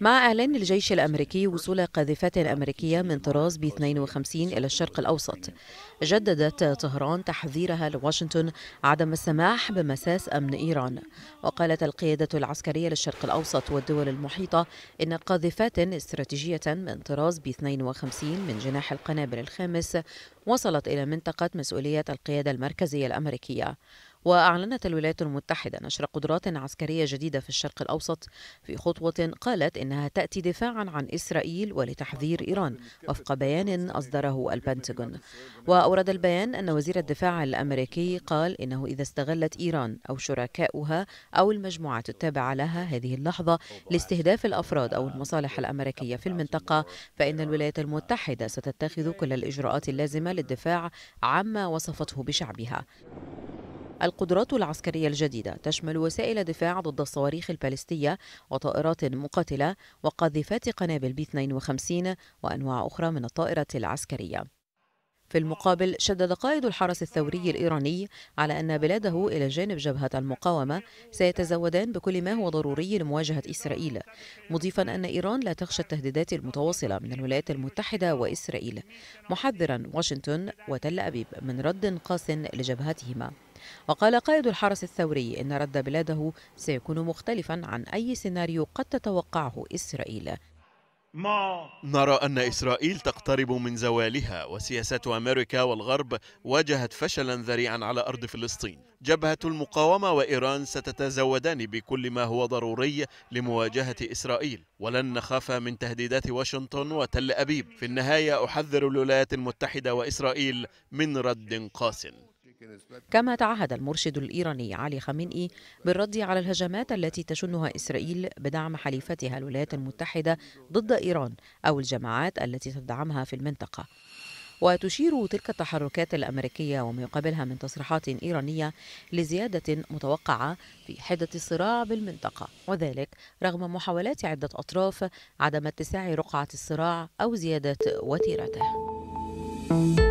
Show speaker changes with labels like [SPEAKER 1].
[SPEAKER 1] مع إعلان الجيش الأمريكي وصول قاذفات أمريكية من طراز ب 52 إلى الشرق الأوسط جددت طهران تحذيرها لواشنطن عدم السماح بمساس أمن إيران وقالت القيادة العسكرية للشرق الأوسط والدول المحيطة إن قاذفات استراتيجية من طراز ب 52 من جناح القنابل الخامس وصلت إلى منطقة مسؤولية القيادة المركزية الأمريكية وأعلنت الولايات المتحدة نشر قدرات عسكرية جديدة في الشرق الأوسط في خطوة قالت إنها تأتي دفاعا عن إسرائيل ولتحذير إيران وفق بيان أصدره البنتاغون وأورد البيان أن وزير الدفاع الأمريكي قال إنه إذا استغلت إيران أو شركاؤها أو المجموعات التابعة لها هذه اللحظة لاستهداف الأفراد أو المصالح الأمريكية في المنطقة فإن الولايات المتحدة ستتخذ كل الإجراءات اللازمة للدفاع عما وصفته بشعبها القدرات العسكرية الجديدة تشمل وسائل دفاع ضد الصواريخ البالستية وطائرات مقاتلة وقاذفات قنابل بي 52 وأنواع أخرى من الطائرة العسكرية في المقابل شدد قائد الحرس الثوري الإيراني على أن بلاده إلى جانب جبهة المقاومة سيتزودان بكل ما هو ضروري لمواجهة إسرائيل مضيفا أن إيران لا تخشى التهديدات المتواصلة من الولايات المتحدة وإسرائيل محذرا واشنطن وتل أبيب من رد قاس لجبهتهما وقال قائد الحرس الثوري إن رد بلاده سيكون مختلفا عن أي سيناريو قد تتوقعه إسرائيل
[SPEAKER 2] نرى أن إسرائيل تقترب من زوالها وسياسات أمريكا والغرب واجهت فشلا ذريعا على أرض فلسطين جبهة المقاومة وإيران ستتزودان بكل ما هو ضروري لمواجهة إسرائيل ولن نخاف من تهديدات واشنطن وتل أبيب في النهاية أحذر الولايات المتحدة وإسرائيل من رد قاسٍ
[SPEAKER 1] كما تعهد المرشد الإيراني علي خامنئي بالرد على الهجمات التي تشنها إسرائيل بدعم حليفتها الولايات المتحدة ضد إيران أو الجماعات التي تدعمها في المنطقة وتشير تلك التحركات الأمريكية وما يقابلها من تصريحات إيرانية لزيادة متوقعة في حدة الصراع بالمنطقة وذلك رغم محاولات عدة أطراف عدم اتساع رقعة الصراع أو زيادة وتيرته